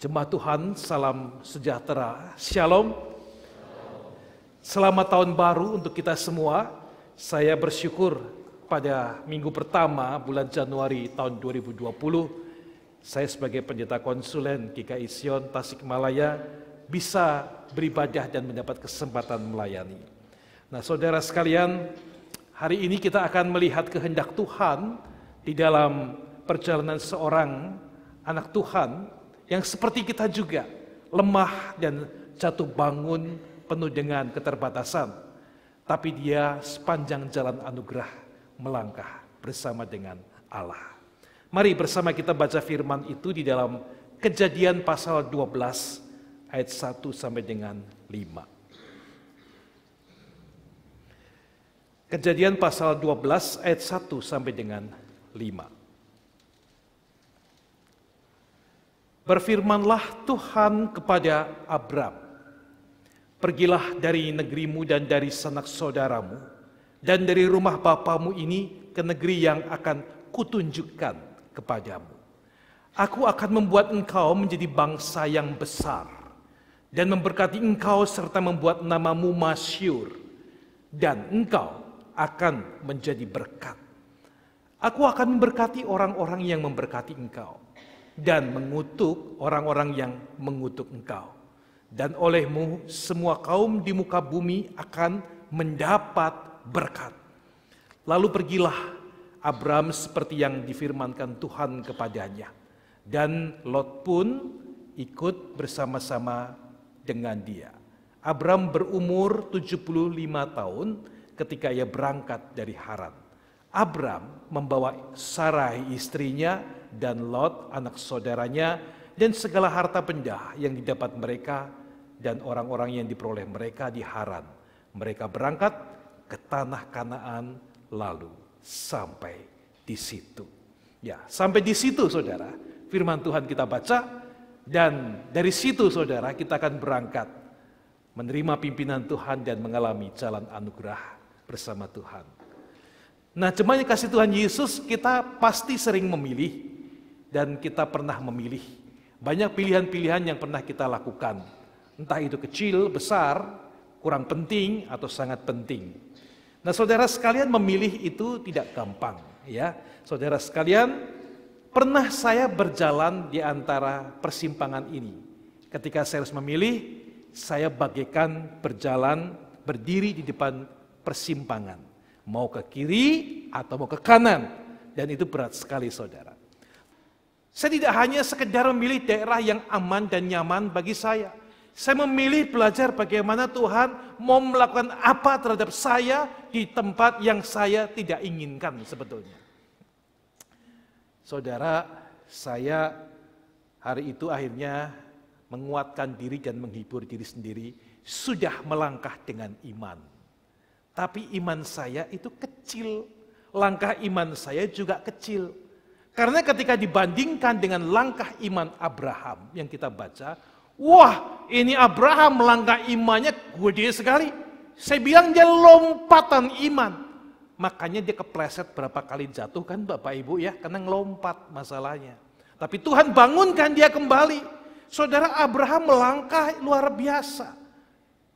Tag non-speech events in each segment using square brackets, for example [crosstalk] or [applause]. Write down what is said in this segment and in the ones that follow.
Jemaat Tuhan, salam sejahtera, shalom. Selamat tahun baru untuk kita semua. Saya bersyukur pada minggu pertama bulan Januari tahun 2020, saya sebagai pendeta konsulen GKI Sion Tasikmalaya bisa beribadah dan mendapat kesempatan melayani. Nah saudara sekalian, hari ini kita akan melihat kehendak Tuhan di dalam perjalanan seorang anak Tuhan yang seperti kita juga, lemah dan jatuh bangun penuh dengan keterbatasan. Tapi dia sepanjang jalan anugerah melangkah bersama dengan Allah. Mari bersama kita baca firman itu di dalam kejadian pasal 12 ayat 1 sampai dengan 5. Kejadian pasal 12 ayat 1 sampai dengan 5. Berfirmanlah Tuhan kepada Abram, Pergilah dari negerimu dan dari sanak saudaramu, dan dari rumah bapamu ini ke negeri yang akan kutunjukkan kepadamu. Aku akan membuat engkau menjadi bangsa yang besar, dan memberkati engkau serta membuat namamu masyur, dan engkau akan menjadi berkat. Aku akan memberkati orang-orang yang memberkati engkau dan mengutuk orang-orang yang mengutuk engkau. Dan olehmu semua kaum di muka bumi akan mendapat berkat. Lalu pergilah Abram seperti yang difirmankan Tuhan kepadanya. Dan Lot pun ikut bersama-sama dengan dia. Abram berumur 75 tahun ketika ia berangkat dari Haran. Abram membawa Sarai istrinya dan Lot anak saudaranya dan segala harta benda yang didapat mereka dan orang-orang yang diperoleh mereka di Haran. Mereka berangkat ke tanah Kanaan lalu sampai di situ. Ya, sampai di situ Saudara. Firman Tuhan kita baca dan dari situ Saudara kita akan berangkat menerima pimpinan Tuhan dan mengalami jalan anugerah bersama Tuhan. Nah, cuman kasih Tuhan Yesus kita pasti sering memilih dan kita pernah memilih. Banyak pilihan-pilihan yang pernah kita lakukan. Entah itu kecil, besar, kurang penting atau sangat penting. Nah, saudara sekalian memilih itu tidak gampang, ya. Saudara sekalian, pernah saya berjalan di antara persimpangan ini. Ketika saya harus memilih, saya bagaikan berjalan berdiri di depan persimpangan. Mau ke kiri atau mau ke kanan. Dan itu berat sekali saudara. Saya tidak hanya sekedar memilih daerah yang aman dan nyaman bagi saya. Saya memilih belajar bagaimana Tuhan mau melakukan apa terhadap saya di tempat yang saya tidak inginkan sebetulnya. Saudara, saya hari itu akhirnya menguatkan diri dan menghibur diri sendiri sudah melangkah dengan iman. Tapi iman saya itu kecil, langkah iman saya juga kecil karena ketika dibandingkan dengan langkah iman Abraham yang kita baca, wah ini Abraham langkah imannya gede sekali. Saya bilang dia lompatan iman. Makanya dia kepleset berapa kali jatuh kan Bapak Ibu ya, karena ngelompat masalahnya. Tapi Tuhan bangunkan dia kembali. Saudara Abraham melangkah luar biasa.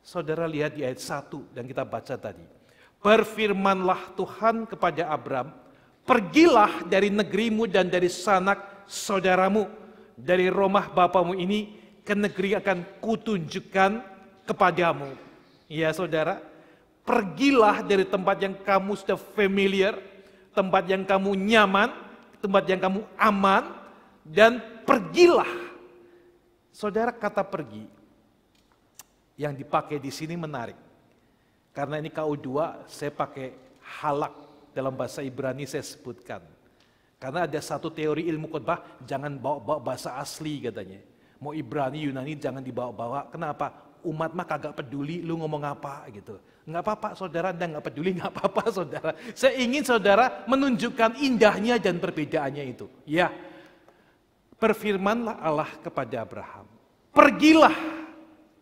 Saudara lihat di ayat 1 dan kita baca tadi. Berfirmanlah Tuhan kepada Abraham, Pergilah dari negerimu dan dari sanak saudaramu, dari rumah bapamu ini ke negeri akan kutunjukkan kepadamu. Ya saudara, pergilah dari tempat yang kamu sudah familiar, tempat yang kamu nyaman, tempat yang kamu aman, dan pergilah. Saudara kata pergi yang dipakai di sini menarik. Karena ini KU2 saya pakai halak dalam bahasa Ibrani saya sebutkan. Karena ada satu teori ilmu khotbah, jangan bawa-bawa bahasa asli katanya. Mau Ibrani, Yunani jangan dibawa-bawa. Kenapa? Umat mah kagak peduli lu ngomong apa gitu. Nggak apa-apa saudara, anda nggak peduli [laughs] nggak apa-apa saudara. Saya ingin saudara menunjukkan indahnya dan perbedaannya itu. Ya, perfirmanlah Allah kepada Abraham. Pergilah,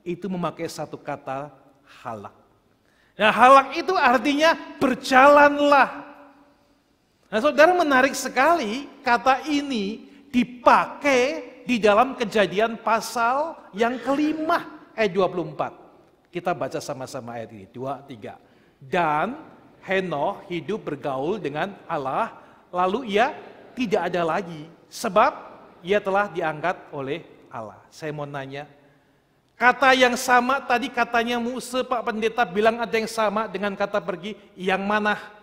itu memakai satu kata halak. Nah halak itu artinya berjalanlah, Nah saudara menarik sekali kata ini dipakai di dalam kejadian pasal yang kelima ayat 24. Kita baca sama-sama ayat ini, dua, tiga. Dan Henoh hidup bergaul dengan Allah, lalu ia tidak ada lagi, sebab ia telah diangkat oleh Allah. Saya mau nanya, kata yang sama tadi katanya Musa Pak Pendeta bilang ada yang sama dengan kata pergi, yang mana?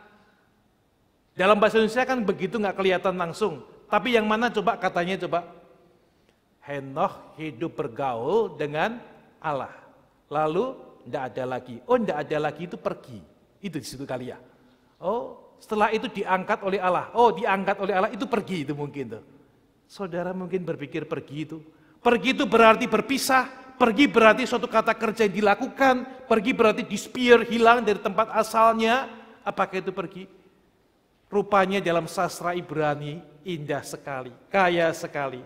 Dalam bahasa Indonesia kan begitu nggak kelihatan langsung. Tapi yang mana coba katanya coba? Henoh hidup bergaul dengan Allah. Lalu nggak ada lagi. Oh nggak ada lagi itu pergi. Itu di situ kali ya. Oh setelah itu diangkat oleh Allah. Oh diangkat oleh Allah itu pergi itu mungkin tuh. Saudara mungkin berpikir pergi itu. Pergi itu berarti berpisah, pergi berarti suatu kata kerja yang dilakukan, pergi berarti disappear, hilang dari tempat asalnya. Apakah itu pergi? Rupanya dalam sastra Ibrani indah sekali, kaya sekali.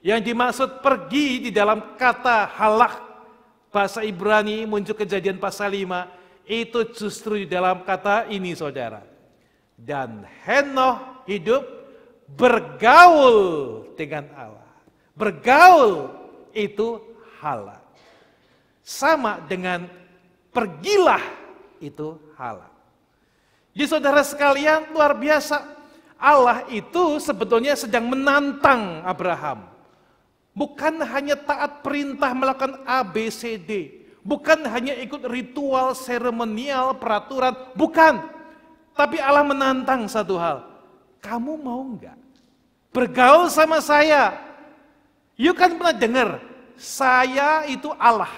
Yang dimaksud pergi di dalam kata halak bahasa Ibrani muncul kejadian pasal 5 itu justru di dalam kata ini saudara. Dan Henoh hidup bergaul dengan Allah. Bergaul itu halak. Sama dengan pergilah itu halak. Jadi saudara sekalian luar biasa. Allah itu sebetulnya sedang menantang Abraham. Bukan hanya taat perintah melakukan ABCD. Bukan hanya ikut ritual seremonial peraturan. Bukan. Tapi Allah menantang satu hal. Kamu mau enggak? bergaul sama saya? You kan pernah dengar, saya itu Allah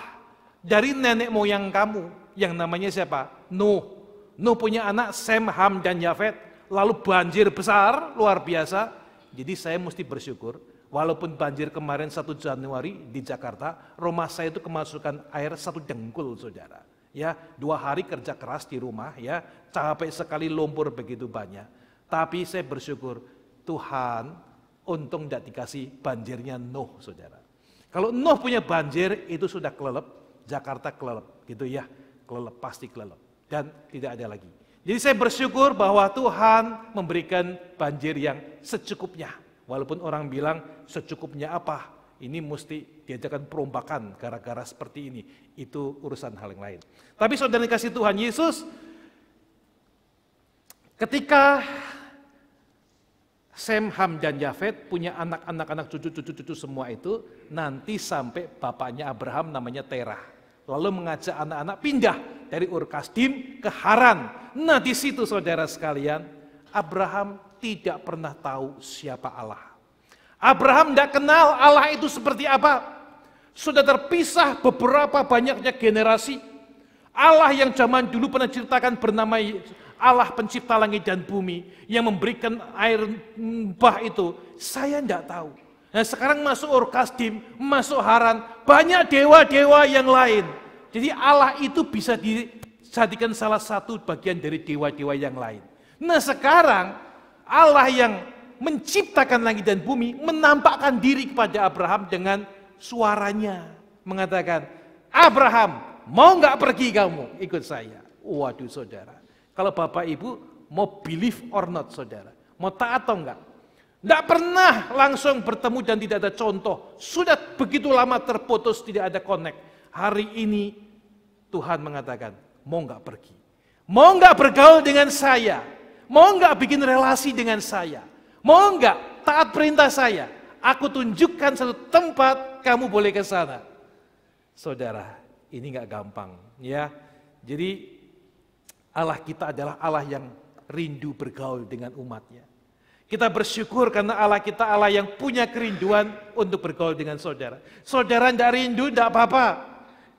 dari nenek moyang kamu yang namanya siapa? Nuh. Nuh punya anak Sem, Ham, dan Yafet, lalu banjir besar, luar biasa. Jadi saya mesti bersyukur, walaupun banjir kemarin 1 Januari di Jakarta, rumah saya itu kemasukan air satu dengkul saudara. Ya, dua hari kerja keras di rumah ya, capek sekali lumpur begitu banyak. Tapi saya bersyukur, Tuhan untung tidak dikasih banjirnya Nuh saudara. Kalau Nuh punya banjir itu sudah kelelep, Jakarta kelelep gitu ya, kelelep pasti kelelep dan tidak ada lagi. Jadi saya bersyukur bahwa Tuhan memberikan banjir yang secukupnya. Walaupun orang bilang secukupnya apa? Ini mesti diajarkan perombakan gara-gara seperti ini. Itu urusan hal yang lain. Tapi saudara dikasih Tuhan Yesus, ketika Sem, Ham, dan Yafet punya anak-anak-anak cucu-cucu-cucu semua itu, nanti sampai bapaknya Abraham namanya Terah lalu mengajak anak-anak pindah dari Ur ke Haran. Nah di situ saudara sekalian, Abraham tidak pernah tahu siapa Allah. Abraham tidak kenal Allah itu seperti apa. Sudah terpisah beberapa banyaknya generasi. Allah yang zaman dulu pernah ceritakan bernama Allah pencipta langit dan bumi yang memberikan air bah itu. Saya tidak tahu. Nah, sekarang masuk orkastim, masuk Haran, banyak dewa-dewa yang lain. Jadi Allah itu bisa dijadikan salah satu bagian dari dewa-dewa yang lain. Nah sekarang Allah yang menciptakan langit dan bumi menampakkan diri kepada Abraham dengan suaranya. Mengatakan, Abraham mau nggak pergi kamu? Ikut saya. Waduh saudara. Kalau bapak ibu mau believe or not saudara. Mau taat atau enggak? Tidak pernah langsung bertemu dan tidak ada contoh. Sudah begitu lama terputus, tidak ada connect. Hari ini Tuhan mengatakan, mau nggak pergi? Mau nggak bergaul dengan saya? Mau nggak bikin relasi dengan saya? Mau nggak taat perintah saya? Aku tunjukkan satu tempat kamu boleh ke sana. Saudara, ini nggak gampang ya. Jadi Allah kita adalah Allah yang rindu bergaul dengan umatnya. Kita bersyukur karena Allah kita Allah yang punya kerinduan untuk bergaul dengan saudara. Saudara tidak rindu, tidak apa-apa.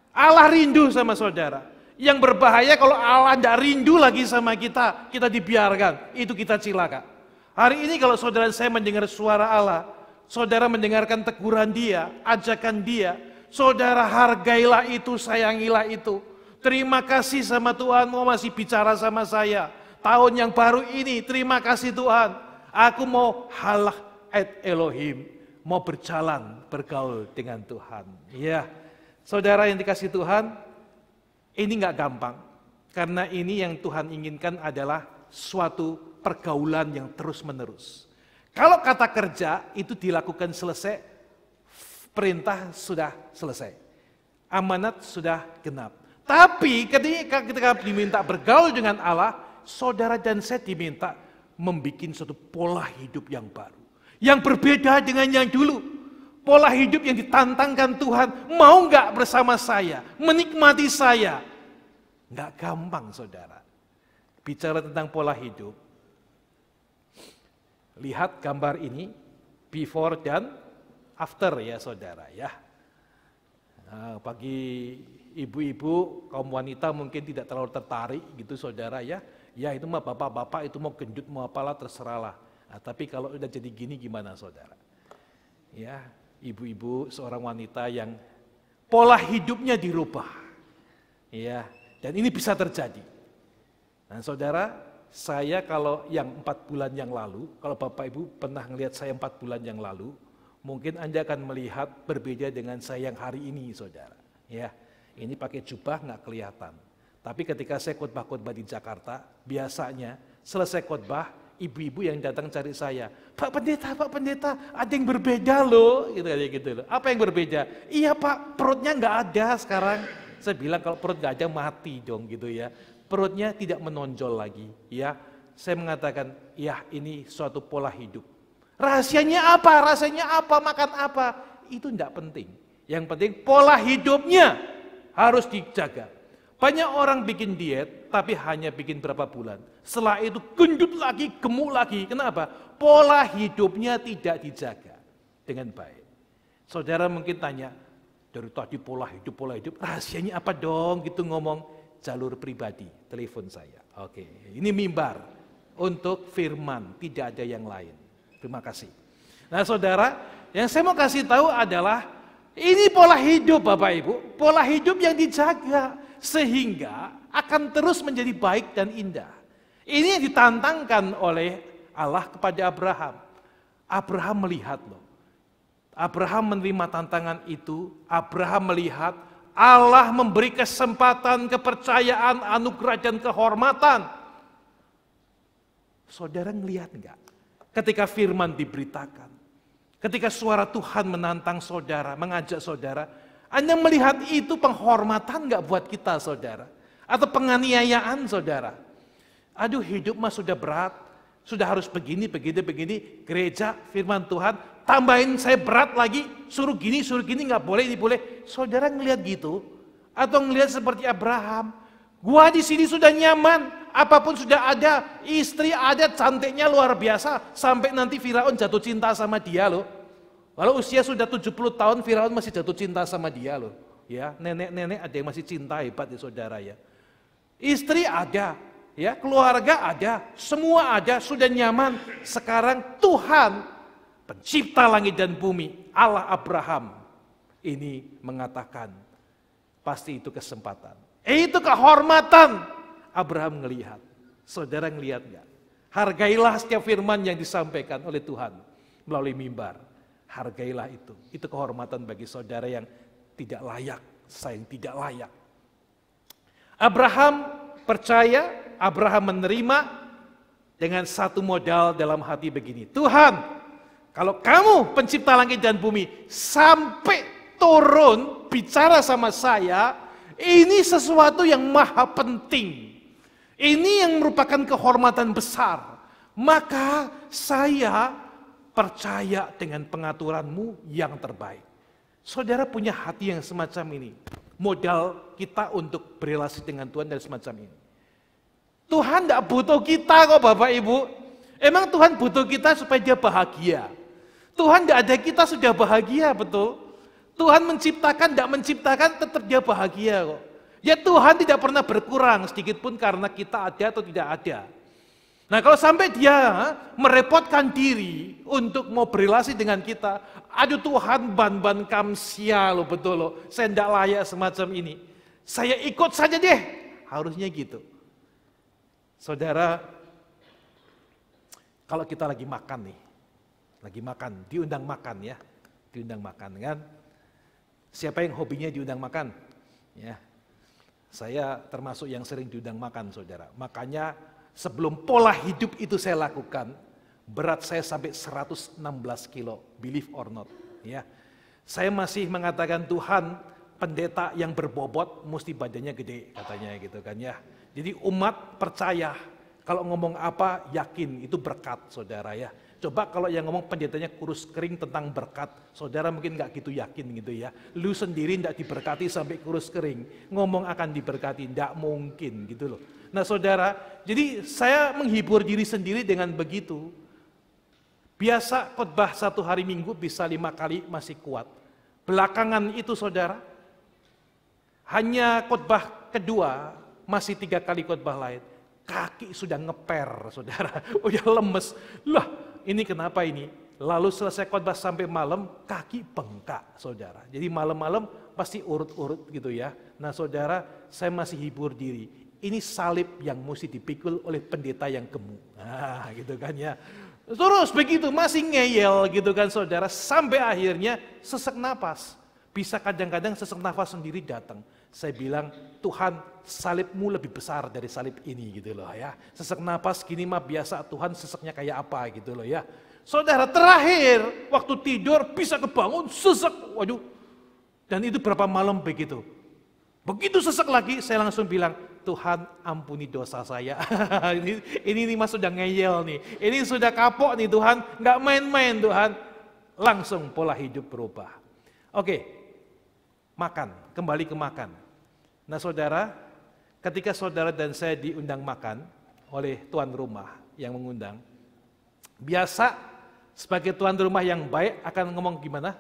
Allah rindu sama saudara. Yang berbahaya kalau Allah tidak rindu lagi sama kita, kita dibiarkan. Itu kita cilaka. Hari ini kalau saudara saya mendengar suara Allah, saudara mendengarkan teguran dia, ajakan dia, saudara hargailah itu, sayangilah itu. Terima kasih sama Tuhan, mau masih bicara sama saya. Tahun yang baru ini, terima kasih Tuhan. Aku mau halah et Elohim, mau berjalan bergaul dengan Tuhan. Ya, saudara yang dikasih Tuhan, ini nggak gampang. Karena ini yang Tuhan inginkan adalah suatu pergaulan yang terus-menerus. Kalau kata kerja itu dilakukan selesai, perintah sudah selesai. Amanat sudah genap. Tapi ketika kita diminta bergaul dengan Allah, saudara dan saya diminta membuat suatu pola hidup yang baru. Yang berbeda dengan yang dulu. Pola hidup yang ditantangkan Tuhan, mau nggak bersama saya, menikmati saya. Nggak gampang saudara. Bicara tentang pola hidup, lihat gambar ini, before dan after ya saudara ya. Nah, bagi ibu-ibu, kaum wanita mungkin tidak terlalu tertarik gitu saudara ya ya itu mah bapak-bapak itu mau gendut mau apalah terserahlah. Nah, tapi kalau udah jadi gini gimana saudara? Ya, ibu-ibu seorang wanita yang pola hidupnya dirubah. Ya, dan ini bisa terjadi. Nah, saudara, saya kalau yang empat bulan yang lalu, kalau Bapak Ibu pernah ngelihat saya empat bulan yang lalu, mungkin Anda akan melihat berbeda dengan saya yang hari ini, saudara. Ya, ini pakai jubah nggak kelihatan. Tapi ketika saya khotbah-khotbah di Jakarta, biasanya selesai khotbah, ibu-ibu yang datang cari saya, Pak Pendeta, Pak Pendeta, ada yang berbeda loh, gitu ya, gitu loh. Apa yang berbeda? Iya Pak, perutnya nggak ada sekarang. Saya bilang kalau perut nggak ada mati dong gitu ya. Perutnya tidak menonjol lagi, ya. Saya mengatakan, ya ini suatu pola hidup. Rahasianya apa? Rasanya apa? Makan apa? Itu tidak penting. Yang penting pola hidupnya harus dijaga. Banyak orang bikin diet, tapi hanya bikin berapa bulan. Setelah itu gendut lagi, gemuk lagi. Kenapa? Pola hidupnya tidak dijaga dengan baik. Saudara mungkin tanya, dari tadi pola hidup, pola hidup, rahasianya apa dong? Gitu ngomong jalur pribadi, telepon saya. Oke, ini mimbar untuk firman, tidak ada yang lain. Terima kasih. Nah saudara, yang saya mau kasih tahu adalah, ini pola hidup Bapak Ibu, pola hidup yang dijaga sehingga akan terus menjadi baik dan indah. Ini yang ditantangkan oleh Allah kepada Abraham. Abraham melihat loh. Abraham menerima tantangan itu, Abraham melihat Allah memberi kesempatan, kepercayaan, anugerah dan kehormatan. Saudara ngelihat enggak? Ketika firman diberitakan, ketika suara Tuhan menantang saudara, mengajak saudara, anda melihat itu penghormatan nggak buat kita saudara? Atau penganiayaan saudara? Aduh hidup mah sudah berat, sudah harus begini, begini, begini, gereja, firman Tuhan, tambahin saya berat lagi, suruh gini, suruh gini, nggak boleh, ini boleh. Saudara ngelihat gitu, atau ngelihat seperti Abraham, gua di sini sudah nyaman, apapun sudah ada, istri ada, cantiknya luar biasa, sampai nanti Firaun jatuh cinta sama dia loh. Walau usia sudah 70 tahun, Firaun masih jatuh cinta sama dia loh. Ya, nenek-nenek ada yang masih cinta hebat ya saudara ya. Istri ada, ya, keluarga ada, semua ada, sudah nyaman. Sekarang Tuhan pencipta langit dan bumi, Allah Abraham ini mengatakan, pasti itu kesempatan. Eh Itu kehormatan. Abraham melihat, Saudara ngelihat enggak? Hargailah setiap firman yang disampaikan oleh Tuhan melalui mimbar. Hargailah itu. Itu kehormatan bagi saudara yang tidak layak, saya yang tidak layak. Abraham percaya, Abraham menerima dengan satu modal dalam hati begini. Tuhan, kalau kamu pencipta langit dan bumi sampai turun bicara sama saya, ini sesuatu yang maha penting. Ini yang merupakan kehormatan besar. Maka saya percaya dengan pengaturanmu yang terbaik. Saudara punya hati yang semacam ini. Modal kita untuk berrelasi dengan Tuhan dari semacam ini. Tuhan tidak butuh kita kok Bapak Ibu. Emang Tuhan butuh kita supaya dia bahagia. Tuhan tidak ada kita sudah bahagia betul. Tuhan menciptakan, tidak menciptakan tetap dia bahagia kok. Ya Tuhan tidak pernah berkurang sedikit pun karena kita ada atau tidak ada. Nah kalau sampai dia merepotkan diri untuk mau berrelasi dengan kita, aduh Tuhan ban-ban kamsia lo betul lo, saya tidak layak semacam ini. Saya ikut saja deh, harusnya gitu. Saudara, kalau kita lagi makan nih, lagi makan, diundang makan ya, diundang makan kan. Siapa yang hobinya diundang makan? Ya, saya termasuk yang sering diundang makan saudara. Makanya Sebelum pola hidup itu saya lakukan, berat saya sampai 116 kilo, believe or not. Ya, saya masih mengatakan Tuhan pendeta yang berbobot mesti badannya gede katanya gitu kan ya. Jadi umat percaya kalau ngomong apa yakin itu berkat saudara ya. Coba kalau yang ngomong pendetanya kurus kering tentang berkat, saudara mungkin nggak gitu yakin gitu ya. Lu sendiri nggak diberkati sampai kurus kering, ngomong akan diberkati nggak mungkin gitu loh. Nah saudara, jadi saya menghibur diri sendiri dengan begitu. Biasa khotbah satu hari minggu bisa lima kali masih kuat. Belakangan itu saudara, hanya khotbah kedua masih tiga kali khotbah lain. Kaki sudah ngeper saudara, [laughs] udah lemes. Lah ini kenapa ini? Lalu selesai khotbah sampai malam, kaki bengkak, saudara. Jadi malam-malam pasti urut-urut gitu ya. Nah, saudara, saya masih hibur diri. Ini salib yang mesti dipikul oleh pendeta yang gemuk. Nah, gitu kan ya. Terus begitu masih ngeyel gitu kan saudara sampai akhirnya sesak napas. Bisa kadang-kadang sesak nafas sendiri datang. Saya bilang, Tuhan salibmu lebih besar dari salib ini gitu loh ya. Sesak napas gini mah biasa Tuhan seseknya kayak apa gitu loh ya. Saudara terakhir waktu tidur bisa kebangun sesek. Waduh. Dan itu berapa malam begitu. Begitu sesek lagi saya langsung bilang, Tuhan ampuni dosa saya. [laughs] ini, ini ini mas sudah ngeyel nih. Ini sudah kapok nih Tuhan, Gak main-main Tuhan. Langsung pola hidup berubah. Oke, makan, kembali ke makan. Nah saudara, ketika saudara dan saya diundang makan oleh tuan rumah yang mengundang, biasa sebagai tuan rumah yang baik akan ngomong gimana?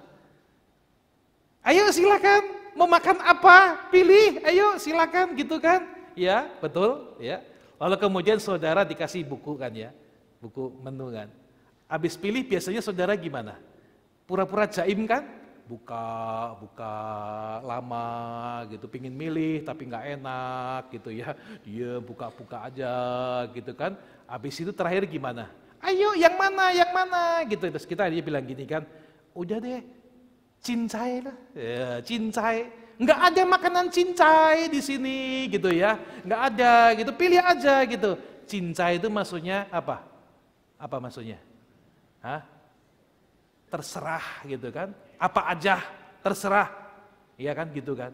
Ayo silakan, mau makan apa? Pilih, ayo silakan gitu kan ya betul ya. Lalu kemudian saudara dikasih buku kan ya, buku menu kan. Habis pilih biasanya saudara gimana? Pura-pura jaim kan? Buka, buka lama gitu, pingin milih tapi nggak enak gitu ya. Dia buka-buka aja gitu kan. Habis itu terakhir gimana? Ayo yang mana, yang mana gitu. Terus kita dia bilang gini kan, udah deh, cincai lah, ya, cincai nggak ada makanan cincai di sini gitu ya, nggak ada gitu, pilih aja gitu. Cincai itu maksudnya apa? Apa maksudnya? Hah? Terserah gitu kan? Apa aja terserah, ya kan gitu kan?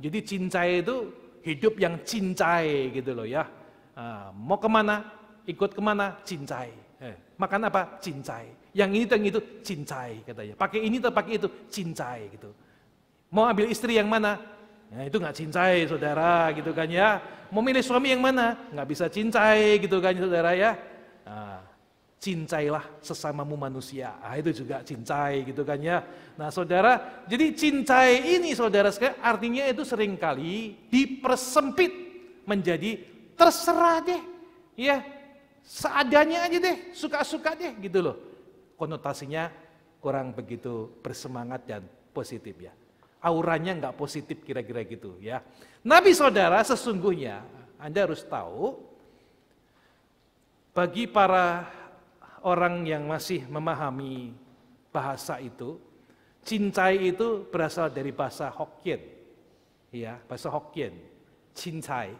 Jadi cincai itu hidup yang cincai gitu loh ya. Ah, mau kemana? Ikut kemana? Cincai. Eh, makan apa? Cincai. Yang ini, yang itu, cincai katanya. Pakai ini atau pakai itu, cincai gitu. Mau ambil istri yang mana? Ya, itu nggak cincai saudara gitu kan ya. Mau milih suami yang mana? Nggak bisa cincai gitu kan saudara ya. Nah, cincailah sesamamu manusia. Nah, itu juga cincai gitu kan ya. Nah saudara, jadi cincai ini saudara sekarang artinya itu seringkali dipersempit menjadi terserah deh. Ya, seadanya aja deh, suka-suka deh gitu loh. Konotasinya kurang begitu bersemangat dan positif ya auranya nggak positif kira-kira gitu ya. Nabi saudara sesungguhnya Anda harus tahu bagi para orang yang masih memahami bahasa itu, cincai itu berasal dari bahasa Hokkien. Ya, bahasa Hokkien. Cincai.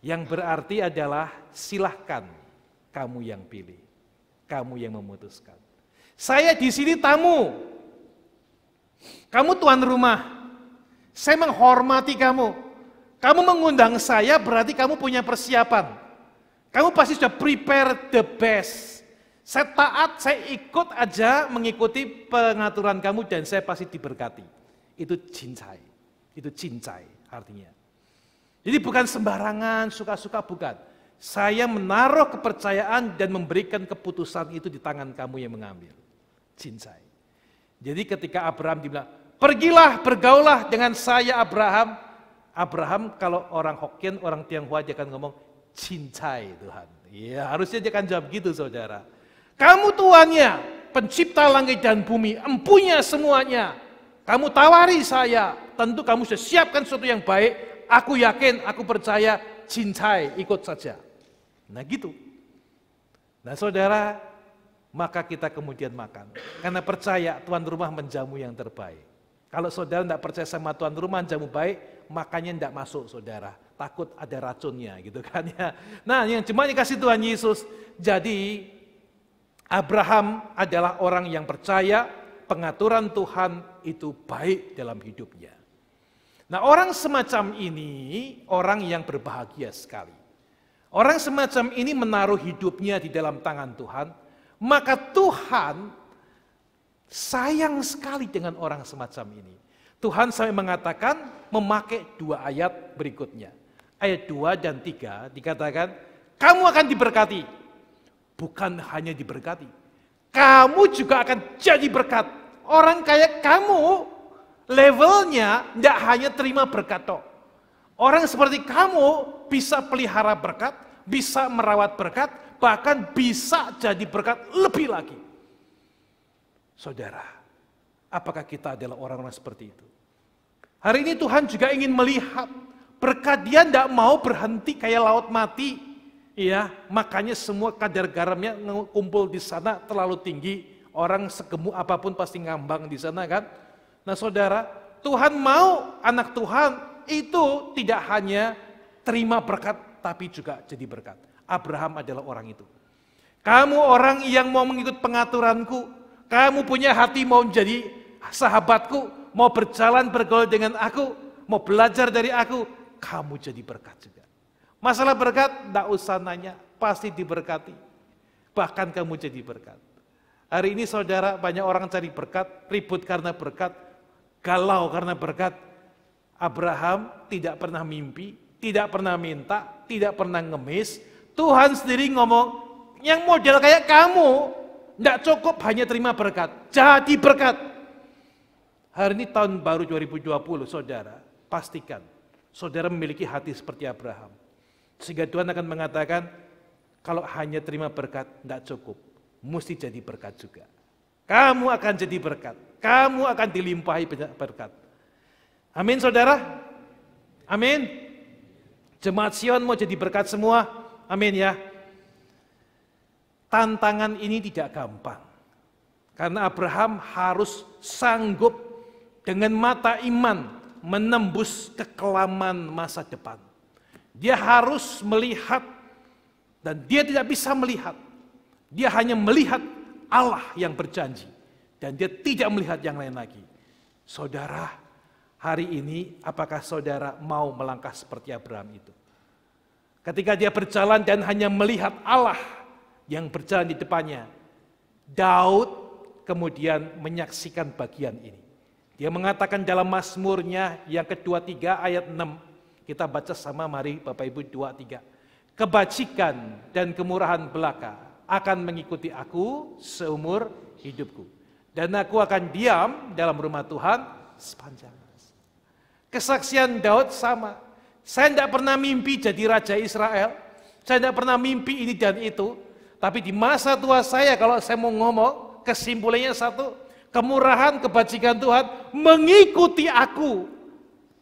Yang berarti adalah silahkan kamu yang pilih. Kamu yang memutuskan. Saya di sini tamu, kamu tuan rumah. Saya menghormati kamu. Kamu mengundang saya berarti kamu punya persiapan. Kamu pasti sudah prepare the best. Saya taat, saya ikut aja mengikuti pengaturan kamu dan saya pasti diberkati. Itu cincai. Itu cincai artinya. Jadi bukan sembarangan, suka-suka bukan. Saya menaruh kepercayaan dan memberikan keputusan itu di tangan kamu yang mengambil. Cincai. Jadi ketika Abraham dibilang, pergilah, pergaulah dengan saya Abraham. Abraham kalau orang Hokkien, orang Tionghoa dia akan ngomong, cintai Tuhan. Ya harusnya dia akan jawab gitu saudara. Kamu tuannya, pencipta langit dan bumi, empunya semuanya. Kamu tawari saya, tentu kamu sudah siapkan sesuatu yang baik. Aku yakin, aku percaya, cintai ikut saja. Nah gitu. Nah saudara, maka kita kemudian makan. Karena percaya tuan rumah menjamu yang terbaik. Kalau saudara tidak percaya sama tuan rumah menjamu baik, makanya tidak masuk saudara. Takut ada racunnya gitu kan ya. Nah yang cuma dikasih Tuhan Yesus. Jadi Abraham adalah orang yang percaya pengaturan Tuhan itu baik dalam hidupnya. Nah orang semacam ini orang yang berbahagia sekali. Orang semacam ini menaruh hidupnya di dalam tangan Tuhan maka Tuhan sayang sekali dengan orang semacam ini. Tuhan sampai mengatakan memakai dua ayat berikutnya. Ayat 2 dan 3 dikatakan, kamu akan diberkati. Bukan hanya diberkati, kamu juga akan jadi berkat. Orang kayak kamu levelnya tidak hanya terima berkat Orang seperti kamu bisa pelihara berkat, bisa merawat berkat, bahkan bisa jadi berkat lebih lagi. Saudara, apakah kita adalah orang-orang seperti itu? Hari ini Tuhan juga ingin melihat berkat dia tidak mau berhenti kayak laut mati. Ya, makanya semua kadar garamnya ngumpul di sana terlalu tinggi. Orang segemuk apapun pasti ngambang di sana kan. Nah saudara, Tuhan mau anak Tuhan itu tidak hanya terima berkat tapi juga jadi berkat. Abraham adalah orang itu. Kamu orang yang mau mengikut pengaturanku, kamu punya hati mau menjadi sahabatku, mau berjalan bergaul dengan aku, mau belajar dari aku, kamu jadi berkat juga. Masalah berkat, tidak usah nanya, pasti diberkati. Bahkan kamu jadi berkat. Hari ini saudara, banyak orang cari berkat, ribut karena berkat, galau karena berkat. Abraham tidak pernah mimpi, tidak pernah minta, tidak pernah ngemis. Tuhan sendiri ngomong, yang model kayak kamu, tidak cukup hanya terima berkat, jadi berkat. Hari ini tahun baru 2020, saudara, pastikan saudara memiliki hati seperti Abraham. Sehingga Tuhan akan mengatakan, kalau hanya terima berkat, tidak cukup. Mesti jadi berkat juga. Kamu akan jadi berkat. Kamu akan dilimpahi berkat. Amin saudara? Amin. Jemaat Sion mau jadi berkat semua. Amin ya. Tantangan ini tidak gampang. Karena Abraham harus sanggup dengan mata iman menembus kekelaman masa depan. Dia harus melihat dan dia tidak bisa melihat. Dia hanya melihat Allah yang berjanji dan dia tidak melihat yang lain lagi. Saudara, hari ini apakah saudara mau melangkah seperti Abraham itu. Ketika dia berjalan dan hanya melihat Allah yang berjalan di depannya, Daud kemudian menyaksikan bagian ini. Dia mengatakan dalam Mazmurnya yang kedua tiga ayat 6, kita baca sama mari Bapak Ibu dua tiga. Kebajikan dan kemurahan belaka akan mengikuti aku seumur hidupku. Dan aku akan diam dalam rumah Tuhan sepanjang Kesaksian Daud sama. Saya tidak pernah mimpi jadi Raja Israel. Saya tidak pernah mimpi ini dan itu. Tapi di masa tua saya kalau saya mau ngomong, kesimpulannya satu. Kemurahan, kebajikan Tuhan mengikuti aku.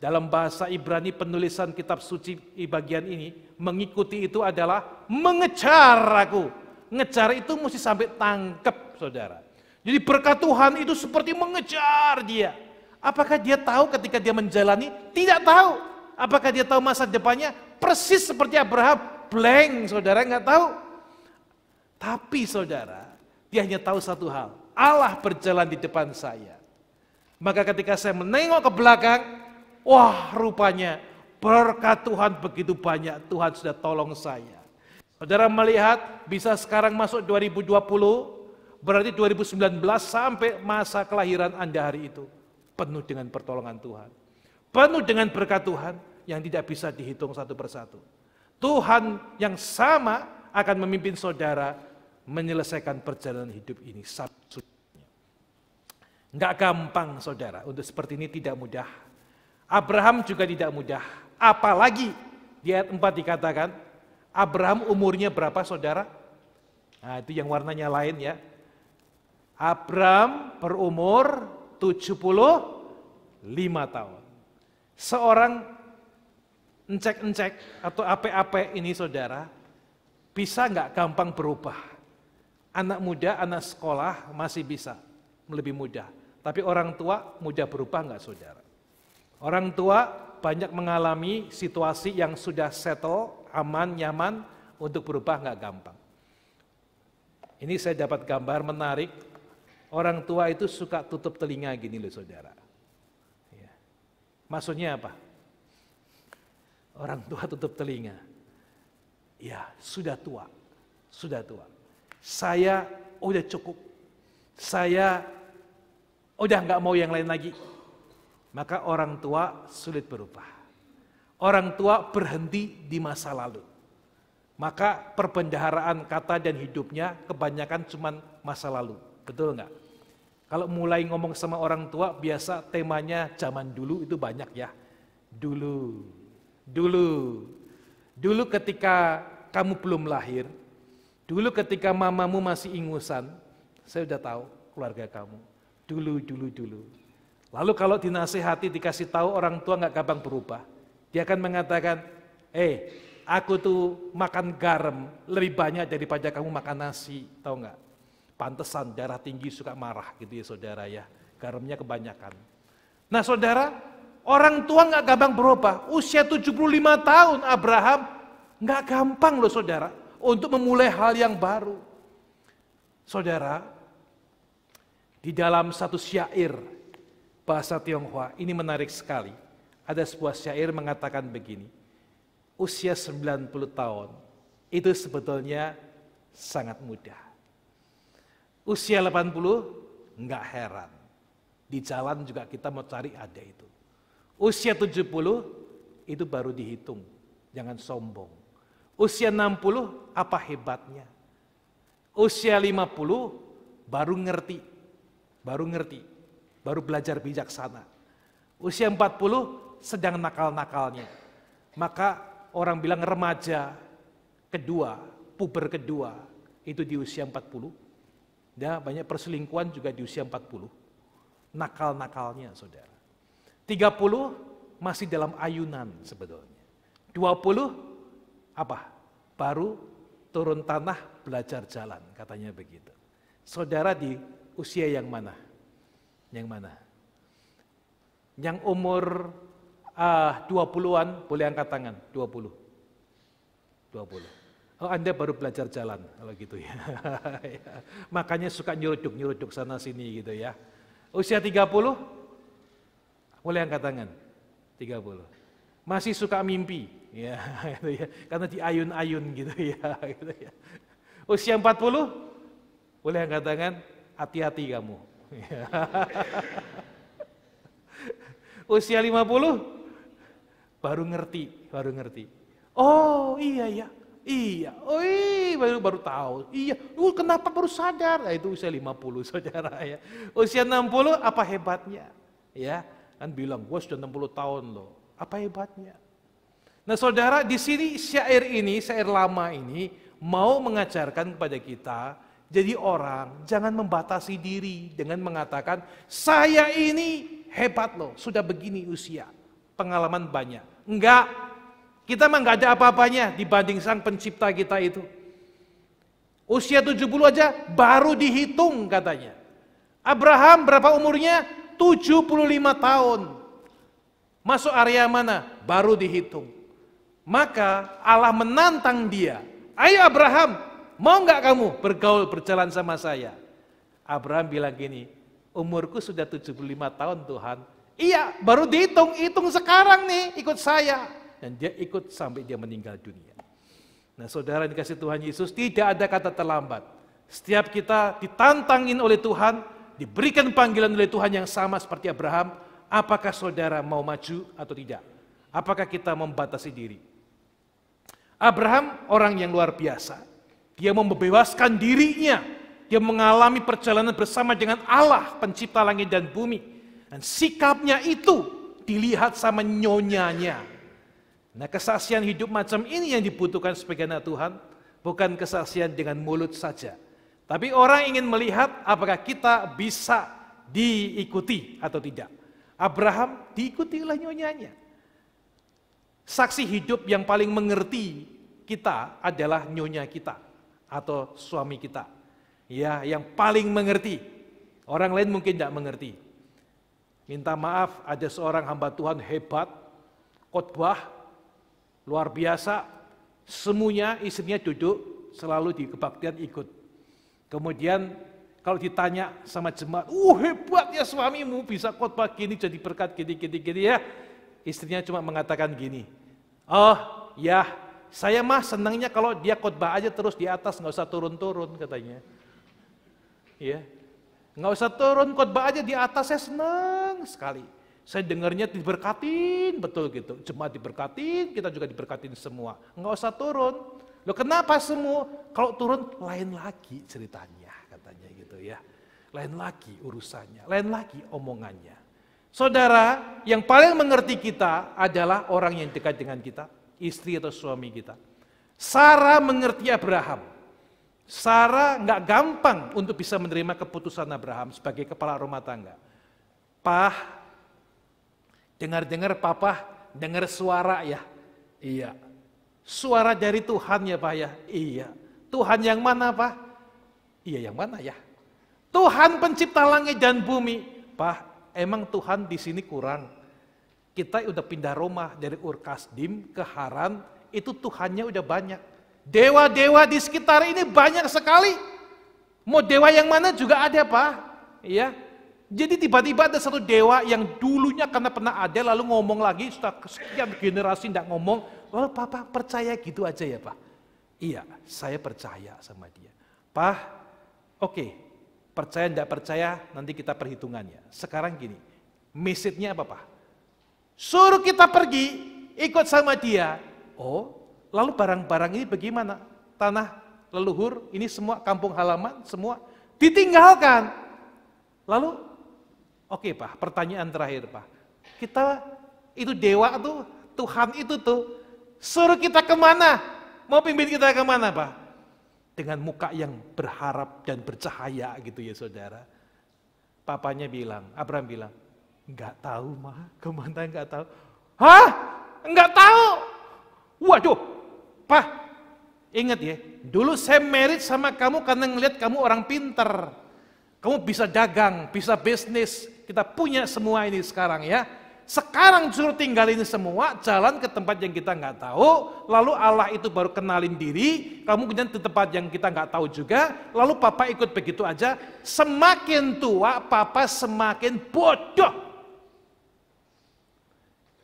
Dalam bahasa Ibrani penulisan kitab suci di bagian ini, mengikuti itu adalah mengejar aku. Ngejar itu mesti sampai tangkap saudara. Jadi berkat Tuhan itu seperti mengejar dia. Apakah dia tahu ketika dia menjalani? Tidak tahu. Apakah dia tahu masa depannya? Persis seperti Abraham, blank saudara nggak tahu. Tapi saudara, dia hanya tahu satu hal. Allah berjalan di depan saya. Maka ketika saya menengok ke belakang, wah rupanya berkat Tuhan begitu banyak. Tuhan sudah tolong saya. Saudara melihat bisa sekarang masuk 2020, berarti 2019 sampai masa kelahiran Anda hari itu penuh dengan pertolongan Tuhan. Penuh dengan berkat Tuhan yang tidak bisa dihitung satu persatu. Tuhan yang sama akan memimpin saudara menyelesaikan perjalanan hidup ini. Enggak gampang saudara, untuk seperti ini tidak mudah. Abraham juga tidak mudah. Apalagi di ayat 4 dikatakan, Abraham umurnya berapa saudara? Nah itu yang warnanya lain ya. Abraham berumur 75 tahun. Seorang encek-encek atau ape-ape ini saudara, bisa nggak gampang berubah. Anak muda, anak sekolah masih bisa, lebih mudah. Tapi orang tua mudah berubah nggak saudara? Orang tua banyak mengalami situasi yang sudah settle, aman, nyaman, untuk berubah nggak gampang. Ini saya dapat gambar menarik Orang tua itu suka tutup telinga gini loh saudara. Ya. Maksudnya apa? Orang tua tutup telinga. Ya, sudah tua. Sudah tua. Saya udah cukup. Saya udah nggak mau yang lain lagi. Maka orang tua sulit berubah. Orang tua berhenti di masa lalu. Maka perbendaharaan kata dan hidupnya kebanyakan cuman masa lalu Betul nggak? Kalau mulai ngomong sama orang tua, biasa temanya zaman dulu itu banyak ya. Dulu, dulu, dulu ketika kamu belum lahir, dulu ketika mamamu masih ingusan, saya udah tahu keluarga kamu. Dulu, dulu, dulu. Lalu kalau dinasehati, dikasih tahu orang tua nggak gampang berubah. Dia akan mengatakan, eh, aku tuh makan garam lebih banyak daripada kamu makan nasi, tahu nggak? Pantesan darah tinggi suka marah gitu ya saudara ya. Garamnya kebanyakan. Nah saudara, orang tua nggak gampang berubah. Usia 75 tahun Abraham nggak gampang loh saudara untuk memulai hal yang baru. Saudara, di dalam satu syair bahasa Tionghoa ini menarik sekali. Ada sebuah syair mengatakan begini, usia 90 tahun itu sebetulnya sangat mudah usia 80 nggak heran. Di jalan juga kita mau cari ada itu. Usia 70 itu baru dihitung, jangan sombong. Usia 60 apa hebatnya? Usia 50 baru ngerti, baru ngerti, baru belajar bijaksana. Usia 40 sedang nakal-nakalnya. Maka orang bilang remaja kedua, puber kedua, itu di usia 40 Ya, banyak perselingkuhan juga di usia 40. Nakal-nakalnya saudara. 30 masih dalam ayunan sebetulnya. 20 apa? Baru turun tanah belajar jalan katanya begitu. Saudara di usia yang mana? Yang mana? Yang umur ah, uh, 20-an boleh angkat tangan, 20. 20. Oh Anda baru belajar jalan, kalau gitu ya. [laughs] ya. Makanya suka nyeruduk-nyeruduk sana-sini gitu ya. Usia 30? Mulai angkat tangan. 30. Masih suka mimpi, ya, [laughs] gitu ya. Karena diayun-ayun gitu ya, [laughs] gitu ya. Usia 40? Boleh angkat tangan, hati-hati kamu. Ya. Usia 50? Baru ngerti, baru ngerti. Oh iya ya, Iya, oi oh, iya, baru, baru tahu. Iya, uh, kenapa baru sadar? Nah, itu usia 50 [laughs] saudara ya. Usia 60 apa hebatnya? Ya, kan bilang, gue sudah 60 tahun loh. Apa hebatnya? Nah saudara, di sini syair ini, syair lama ini, mau mengajarkan kepada kita, jadi orang jangan membatasi diri dengan mengatakan, saya ini hebat loh, sudah begini usia, pengalaman banyak. Enggak, kita mah nggak ada apa-apanya dibanding sang pencipta kita itu. Usia 70 aja baru dihitung katanya. Abraham berapa umurnya? 75 tahun. Masuk area mana? Baru dihitung. Maka Allah menantang dia. Ayo Abraham, mau nggak kamu bergaul berjalan sama saya? Abraham bilang gini, umurku sudah 75 tahun Tuhan. Iya, baru dihitung, hitung sekarang nih ikut saya dan dia ikut sampai dia meninggal dunia. Nah saudara dikasih Tuhan Yesus, tidak ada kata terlambat. Setiap kita ditantangin oleh Tuhan, diberikan panggilan oleh Tuhan yang sama seperti Abraham, apakah saudara mau maju atau tidak? Apakah kita membatasi diri? Abraham orang yang luar biasa. Dia membebaskan dirinya. Dia mengalami perjalanan bersama dengan Allah, pencipta langit dan bumi. Dan sikapnya itu dilihat sama nyonyanya Nah kesaksian hidup macam ini yang dibutuhkan sebagai anak Tuhan, bukan kesaksian dengan mulut saja. Tapi orang ingin melihat apakah kita bisa diikuti atau tidak. Abraham diikuti oleh nyonyanya. Saksi hidup yang paling mengerti kita adalah nyonya kita atau suami kita. Ya, yang paling mengerti. Orang lain mungkin tidak mengerti. Minta maaf ada seorang hamba Tuhan hebat, khotbah Luar biasa, semuanya istrinya duduk selalu di kebaktian ikut. Kemudian kalau ditanya sama jemaat, uh hebat ya suamimu bisa khotbah gini jadi berkat gini gini gini ya. Istrinya cuma mengatakan gini, oh ya saya mah senangnya kalau dia khotbah aja terus di atas nggak usah turun-turun katanya. Ya, nggak usah turun khotbah aja di atas saya senang sekali. Saya dengarnya diberkatin, betul gitu. Jemaat diberkatin, kita juga diberkatin semua. Enggak usah turun. Loh kenapa semua? Kalau turun lain lagi ceritanya katanya gitu ya. Lain lagi urusannya, lain lagi omongannya. Saudara, yang paling mengerti kita adalah orang yang dekat dengan kita, istri atau suami kita. Sarah mengerti Abraham. Sarah nggak gampang untuk bisa menerima keputusan Abraham sebagai kepala rumah tangga. Pah, Dengar-dengar papa, dengar suara ya. Iya. Suara dari Tuhan ya Pak ya. Iya. Tuhan yang mana Pak? Iya yang mana ya? Tuhan pencipta langit dan bumi. Pak, emang Tuhan di sini kurang. Kita udah pindah rumah dari Urkasdim ke Haran, itu Tuhannya udah banyak. Dewa-dewa di sekitar ini banyak sekali. Mau dewa yang mana juga ada, Pak. Iya. Jadi tiba-tiba ada satu dewa yang dulunya karena pernah ada lalu ngomong lagi sudah sekian generasi tidak ngomong. Lalu papa percaya gitu aja ya pak? Iya, saya percaya sama dia. Pak, oke, okay, percaya tidak percaya nanti kita perhitungannya. Sekarang gini, message apa pak? Suruh kita pergi, ikut sama dia. Oh, lalu barang-barang ini bagaimana? Tanah leluhur, ini semua kampung halaman, semua ditinggalkan. Lalu Oke Pak, pertanyaan terakhir Pak. Kita itu dewa tuh, Tuhan itu tuh, suruh kita kemana? Mau pimpin kita kemana Pak? Dengan muka yang berharap dan bercahaya gitu ya saudara. Papanya bilang, Abraham bilang, nggak tahu mah, kemana nggak tahu. Hah? Nggak tahu? Waduh, Pak, ingat ya, dulu saya merit sama kamu karena ngeliat kamu orang pinter. Kamu bisa dagang, bisa bisnis, kita punya semua ini sekarang ya. Sekarang suruh ini semua, jalan ke tempat yang kita nggak tahu, lalu Allah itu baru kenalin diri, kamu kemudian di tempat yang kita nggak tahu juga, lalu papa ikut begitu aja. Semakin tua, papa semakin bodoh.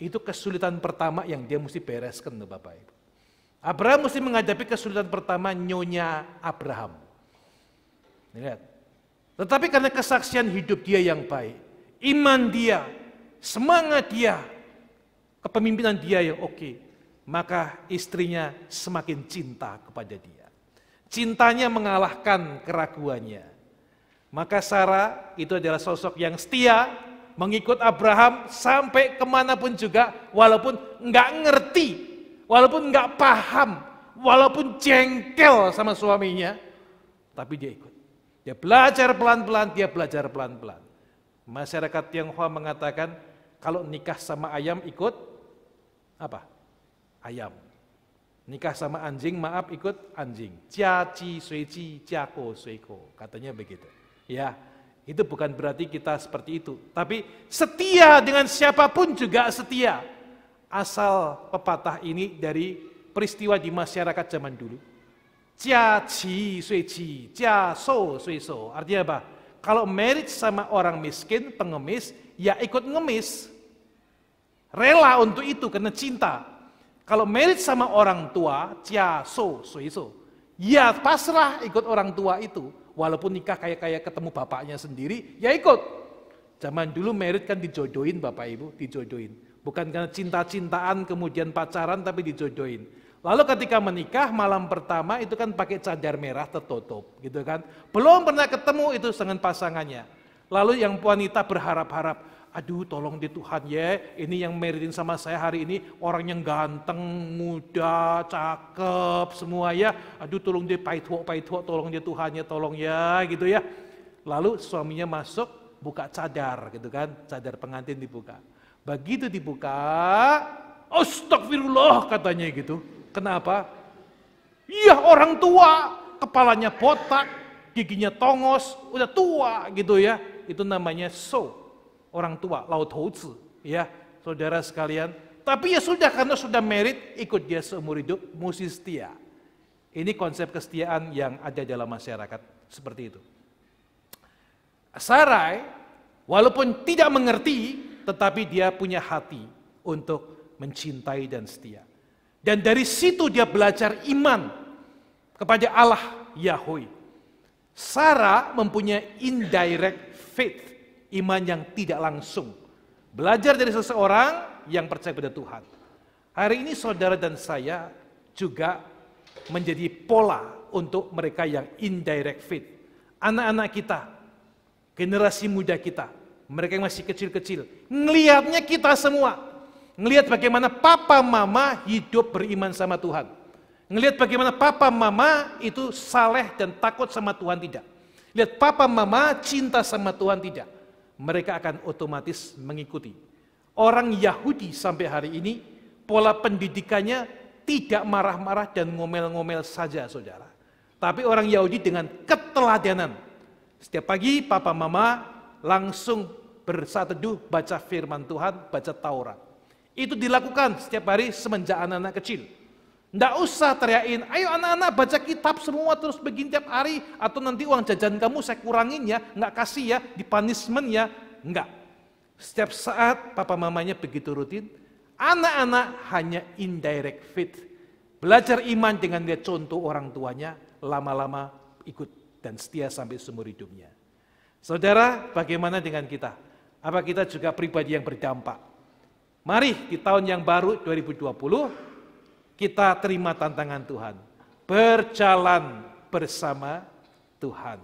Itu kesulitan pertama yang dia mesti bereskan tuh Bapak Ibu. Abraham mesti menghadapi kesulitan pertama nyonya Abraham. Lihat. Tetapi karena kesaksian hidup dia yang baik, iman dia, semangat dia, kepemimpinan dia yang oke, maka istrinya semakin cinta kepada dia. Cintanya mengalahkan keraguannya. Maka Sarah itu adalah sosok yang setia, mengikut Abraham sampai kemanapun juga, walaupun nggak ngerti, walaupun nggak paham, walaupun jengkel sama suaminya, tapi dia ikut. Dia belajar pelan-pelan, dia belajar pelan-pelan. Masyarakat Tionghoa mengatakan kalau nikah sama ayam ikut apa? Ayam. Nikah sama anjing, maaf ikut anjing. Jia ci sui ci, jia ko sui ko. Katanya begitu. Ya, itu bukan berarti kita seperti itu. Tapi setia dengan siapapun juga setia. Asal pepatah ini dari peristiwa di masyarakat zaman dulu. Jia ci sui ci, jia so sui so. Artinya apa? Kalau merit sama orang miskin, pengemis, ya ikut ngemis. Rela untuk itu karena cinta. Kalau merit sama orang tua, cia so, so, so. Ya pasrah ikut orang tua itu. Walaupun nikah kayak-kayak ketemu bapaknya sendiri, ya ikut. Zaman dulu merit kan dijodohin bapak ibu, dijodohin. Bukan karena cinta-cintaan kemudian pacaran tapi dijodohin. Lalu ketika menikah malam pertama itu kan pakai cadar merah tertutup gitu kan. Belum pernah ketemu itu dengan pasangannya. Lalu yang wanita berharap-harap, aduh tolong di Tuhan ya, ini yang meritin sama saya hari ini orang yang ganteng, muda, cakep semua ya. Aduh tolong dia pahit paitwok pahit tolong dia Tuhan ya, tolong ya gitu ya. Lalu suaminya masuk buka cadar gitu kan, cadar pengantin dibuka. Begitu dibuka, astagfirullah katanya gitu. Kenapa? Iya orang tua, kepalanya botak, giginya tongos, udah tua gitu ya. Itu namanya so, orang tua, laut touzi, ya saudara sekalian. Tapi ya sudah karena sudah merit, ikut dia seumur hidup, mesti setia. Ini konsep kesetiaan yang ada dalam masyarakat seperti itu. Sarai walaupun tidak mengerti tetapi dia punya hati untuk mencintai dan setia. Dan dari situ dia belajar iman kepada Allah Yahweh. Sarah mempunyai indirect faith, iman yang tidak langsung. Belajar dari seseorang yang percaya pada Tuhan. Hari ini saudara dan saya juga menjadi pola untuk mereka yang indirect faith. Anak-anak kita, generasi muda kita, mereka yang masih kecil-kecil, ngelihatnya kita semua Ngelihat bagaimana papa mama hidup beriman sama Tuhan. Ngelihat bagaimana papa mama itu saleh dan takut sama Tuhan tidak. Lihat papa mama cinta sama Tuhan tidak. Mereka akan otomatis mengikuti. Orang Yahudi sampai hari ini pola pendidikannya tidak marah-marah dan ngomel-ngomel saja saudara. Tapi orang Yahudi dengan keteladanan. Setiap pagi papa mama langsung bersatu baca firman Tuhan, baca Taurat. Itu dilakukan setiap hari semenjak anak-anak kecil. Tidak usah teriakin, ayo anak-anak baca kitab semua terus begini tiap hari, atau nanti uang jajan kamu saya kurangin ya, nggak kasih ya, di punishment ya, nggak. Setiap saat papa mamanya begitu rutin, anak-anak hanya indirect fit. Belajar iman dengan dia contoh orang tuanya, lama-lama ikut dan setia sampai seumur hidupnya. Saudara, bagaimana dengan kita? Apa kita juga pribadi yang berdampak? Mari di tahun yang baru 2020 kita terima tantangan Tuhan. Berjalan bersama Tuhan.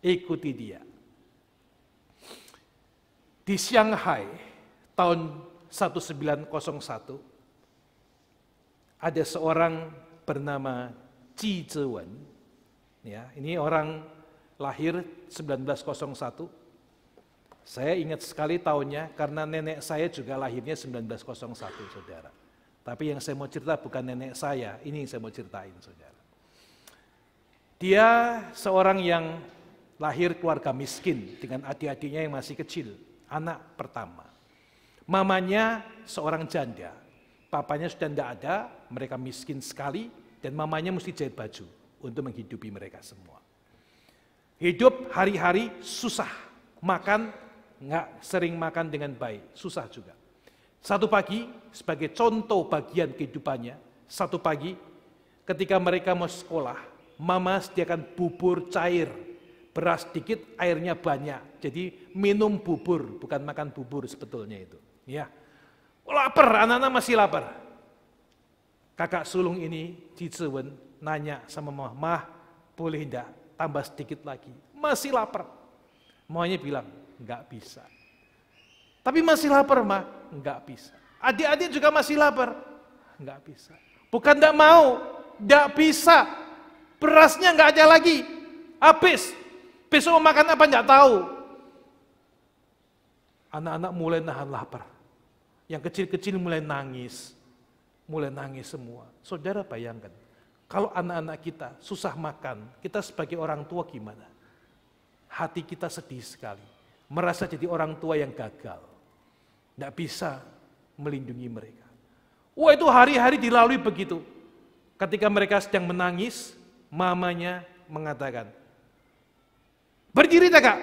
Ikuti dia. Di Shanghai tahun 1901 ada seorang bernama Ji Zewen. Ya, ini orang lahir 1901 saya ingat sekali tahunnya karena nenek saya juga lahirnya 1901 saudara. Tapi yang saya mau cerita bukan nenek saya, ini yang saya mau ceritain saudara. Dia seorang yang lahir keluarga miskin dengan adik-adiknya yang masih kecil, anak pertama. Mamanya seorang janda, papanya sudah tidak ada, mereka miskin sekali, dan mamanya mesti jahit baju untuk menghidupi mereka semua. Hidup hari-hari susah, makan nggak sering makan dengan baik, susah juga. Satu pagi, sebagai contoh bagian kehidupannya, satu pagi ketika mereka mau sekolah, mama sediakan bubur cair, beras sedikit, airnya banyak. Jadi minum bubur, bukan makan bubur sebetulnya itu. Ya, oh, lapar, anak-anak masih lapar. Kakak sulung ini, Cicewen, nanya sama mama, mah boleh enggak tambah sedikit lagi? Masih lapar. Maunya bilang, Nggak bisa. Tapi masih lapar, mah? Nggak bisa. Adik-adik juga masih lapar? Nggak bisa. Bukan nggak mau, nggak bisa. Berasnya nggak ada lagi. Habis. Besok mau makan apa nggak tahu. Anak-anak mulai nahan lapar. Yang kecil-kecil mulai nangis. Mulai nangis semua. Saudara bayangkan, kalau anak-anak kita susah makan, kita sebagai orang tua gimana? Hati kita sedih sekali merasa jadi orang tua yang gagal. Tidak bisa melindungi mereka. Wah itu hari-hari dilalui begitu. Ketika mereka sedang menangis, mamanya mengatakan, Berdiri kak,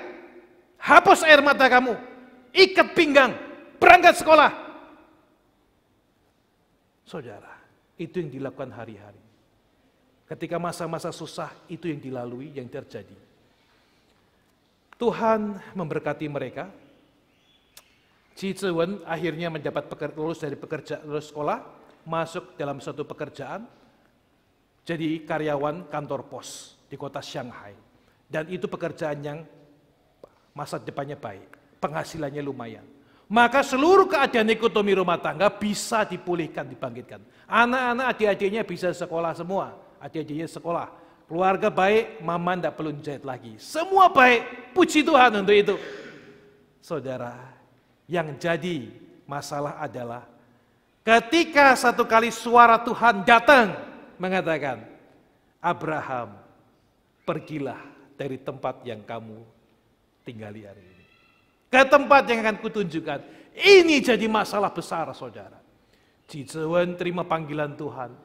hapus air mata kamu, ikat pinggang, berangkat sekolah. Saudara, itu yang dilakukan hari-hari. Ketika masa-masa susah, itu yang dilalui, yang terjadi. Tuhan memberkati mereka. Ji Zewen akhirnya mendapat pekerjaan lulus dari pekerja lulus sekolah, masuk dalam suatu pekerjaan, jadi karyawan kantor pos di kota Shanghai. Dan itu pekerjaan yang masa depannya baik, penghasilannya lumayan. Maka seluruh keadaan ekonomi rumah tangga bisa dipulihkan, dibangkitkan. Anak-anak adik-adiknya bisa sekolah semua, adik-adiknya sekolah. Keluarga baik, mama tidak perlu jahit lagi. Semua baik, puji Tuhan untuk itu. Saudara, yang jadi masalah adalah ketika satu kali suara Tuhan datang mengatakan, Abraham, pergilah dari tempat yang kamu tinggali hari ini. Ke tempat yang akan kutunjukkan. Ini jadi masalah besar saudara. Cicewen terima panggilan Tuhan.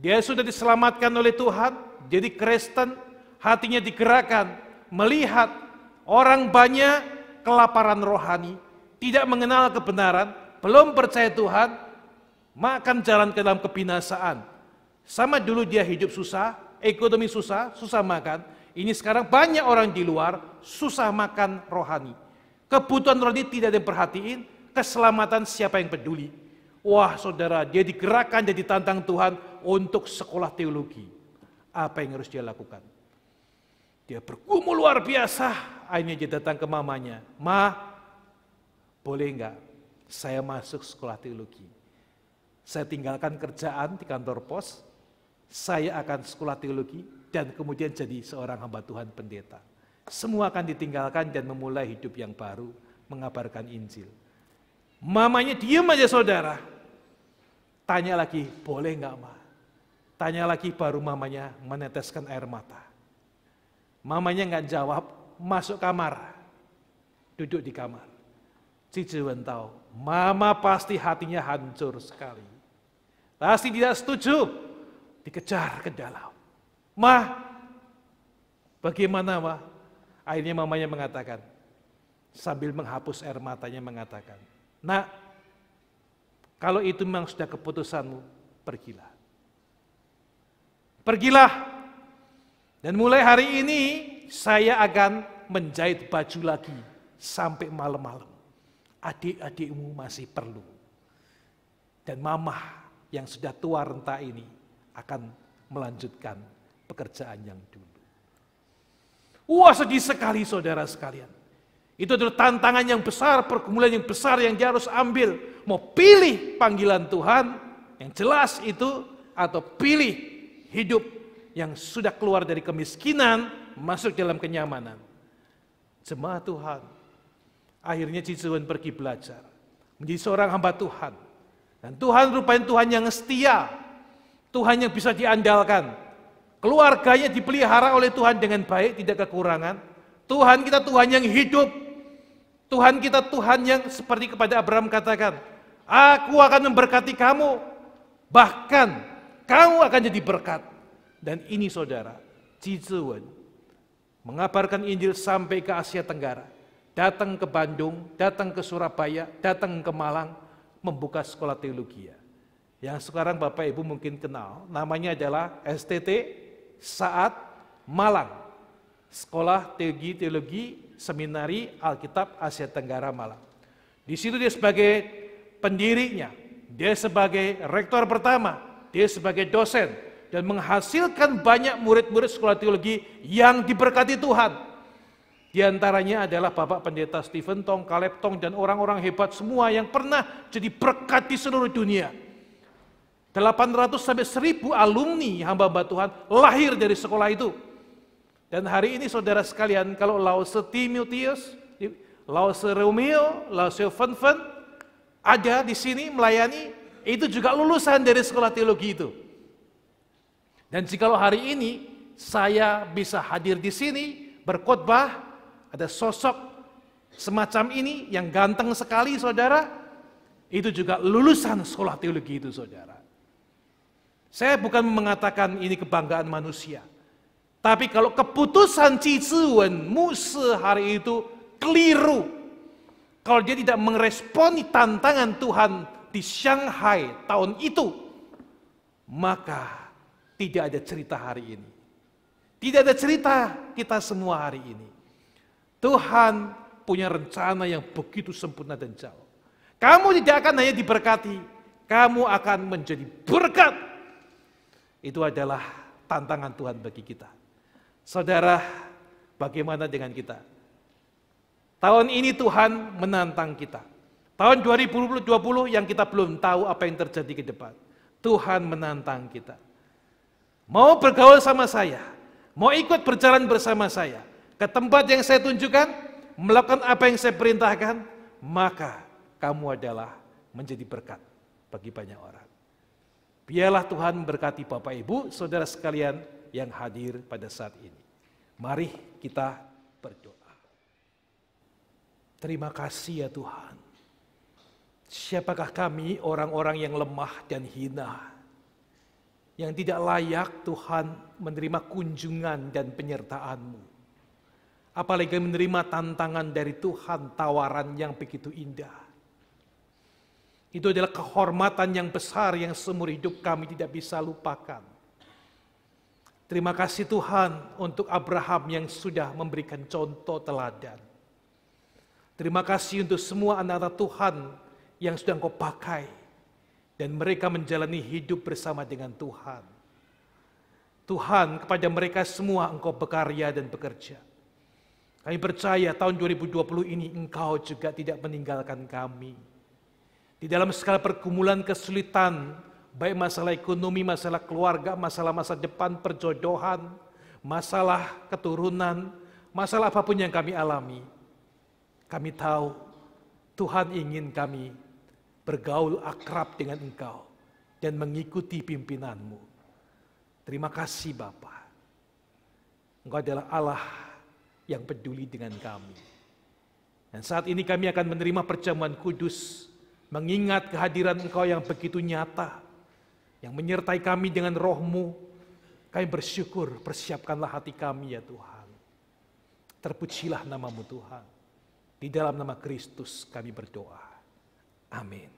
Dia sudah diselamatkan oleh Tuhan jadi Kristen, hatinya digerakkan, melihat orang banyak kelaparan rohani, tidak mengenal kebenaran, belum percaya Tuhan, makan jalan ke dalam kebinasaan. Sama dulu dia hidup susah, ekonomi susah, susah makan. Ini sekarang banyak orang di luar susah makan rohani. Kebutuhan rohani tidak ada yang perhatiin, keselamatan siapa yang peduli. Wah saudara, dia digerakkan jadi tantang Tuhan untuk sekolah teologi apa yang harus dia lakukan. Dia bergumul luar biasa, akhirnya dia datang ke mamanya. Ma, boleh enggak saya masuk sekolah teologi? Saya tinggalkan kerjaan di kantor pos, saya akan sekolah teologi, dan kemudian jadi seorang hamba Tuhan pendeta. Semua akan ditinggalkan dan memulai hidup yang baru, mengabarkan Injil. Mamanya diem aja saudara. Tanya lagi, boleh enggak ma? Tanya lagi baru mamanya meneteskan air mata. Mamanya nggak jawab, masuk kamar. Duduk di kamar. Cici tahu, mama pasti hatinya hancur sekali. Pasti tidak setuju, dikejar ke dalam. Ma, bagaimana ma? Akhirnya mamanya mengatakan, sambil menghapus air matanya mengatakan, nak, kalau itu memang sudah keputusanmu, pergilah. Pergilah. Dan mulai hari ini saya akan menjahit baju lagi sampai malam-malam. Adik-adikmu masih perlu. Dan mamah yang sudah tua renta ini akan melanjutkan pekerjaan yang dulu. Wah sedih sekali saudara sekalian. Itu adalah tantangan yang besar, pergumulan yang besar yang dia harus ambil. Mau pilih panggilan Tuhan yang jelas itu atau pilih hidup yang sudah keluar dari kemiskinan masuk dalam kenyamanan. Jemaat Tuhan, akhirnya Cicuan pergi belajar menjadi seorang hamba Tuhan. Dan Tuhan rupanya Tuhan yang setia, Tuhan yang bisa diandalkan. Keluarganya dipelihara oleh Tuhan dengan baik, tidak kekurangan. Tuhan kita Tuhan yang hidup. Tuhan kita Tuhan yang seperti kepada Abraham katakan, Aku akan memberkati kamu. Bahkan kamu akan jadi berkat. Dan ini saudara, Cizuan mengabarkan Injil sampai ke Asia Tenggara. Datang ke Bandung, datang ke Surabaya, datang ke Malang, membuka sekolah teologi. Yang sekarang Bapak Ibu mungkin kenal, namanya adalah STT Saat Malang. Sekolah Teologi Teologi Seminari Alkitab Asia Tenggara Malang. Di situ dia sebagai pendirinya, dia sebagai rektor pertama, dia sebagai dosen dan menghasilkan banyak murid-murid sekolah teologi yang diberkati Tuhan. Di antaranya adalah Bapak Pendeta Stephen Tong, Caleb Tong, dan orang-orang hebat semua yang pernah jadi berkat di seluruh dunia. 800 sampai 1000 alumni hamba-hamba Tuhan lahir dari sekolah itu. Dan hari ini saudara sekalian, kalau Laose Timotius, Laose Romeo, Laose Fenfen, ada di sini melayani itu juga lulusan dari sekolah teologi itu. Dan jikalau hari ini saya bisa hadir di sini berkhotbah, ada sosok semacam ini yang ganteng sekali saudara, itu juga lulusan sekolah teologi itu saudara. Saya bukan mengatakan ini kebanggaan manusia. Tapi kalau keputusan Ciciwen Musa hari itu keliru. Kalau dia tidak meresponi tantangan Tuhan di Shanghai tahun itu, maka tidak ada cerita hari ini. Tidak ada cerita kita semua hari ini. Tuhan punya rencana yang begitu sempurna dan jauh. Kamu tidak akan hanya diberkati, kamu akan menjadi berkat. Itu adalah tantangan Tuhan bagi kita. Saudara, bagaimana dengan kita? Tahun ini Tuhan menantang kita. Tahun 2020 yang kita belum tahu apa yang terjadi ke depan. Tuhan menantang kita. Mau bergaul sama saya, mau ikut berjalan bersama saya, ke tempat yang saya tunjukkan, melakukan apa yang saya perintahkan, maka kamu adalah menjadi berkat bagi banyak orang. Biarlah Tuhan memberkati Bapak Ibu, saudara sekalian yang hadir pada saat ini. Mari kita berdoa. Terima kasih ya Tuhan Siapakah kami orang-orang yang lemah dan hina, yang tidak layak Tuhan menerima kunjungan dan penyertaanmu, apalagi menerima tantangan dari Tuhan tawaran yang begitu indah. Itu adalah kehormatan yang besar yang seumur hidup kami tidak bisa lupakan. Terima kasih Tuhan untuk Abraham yang sudah memberikan contoh teladan. Terima kasih untuk semua anak-anak Tuhan yang sudah engkau pakai dan mereka menjalani hidup bersama dengan Tuhan. Tuhan kepada mereka semua engkau berkarya dan bekerja. Kami percaya tahun 2020 ini engkau juga tidak meninggalkan kami. Di dalam segala pergumulan kesulitan, baik masalah ekonomi, masalah keluarga, masalah masa depan, perjodohan, masalah keturunan, masalah apapun yang kami alami, kami tahu Tuhan ingin kami bergaul akrab dengan Engkau dan mengikuti pimpinanmu. Terima kasih Bapa. Engkau adalah Allah yang peduli dengan kami. Dan saat ini kami akan menerima perjamuan kudus, mengingat kehadiran Engkau yang begitu nyata, yang menyertai kami dengan rohmu. Kami bersyukur, persiapkanlah hati kami ya Tuhan. Terpujilah namamu Tuhan. Di dalam nama Kristus kami berdoa. Amin.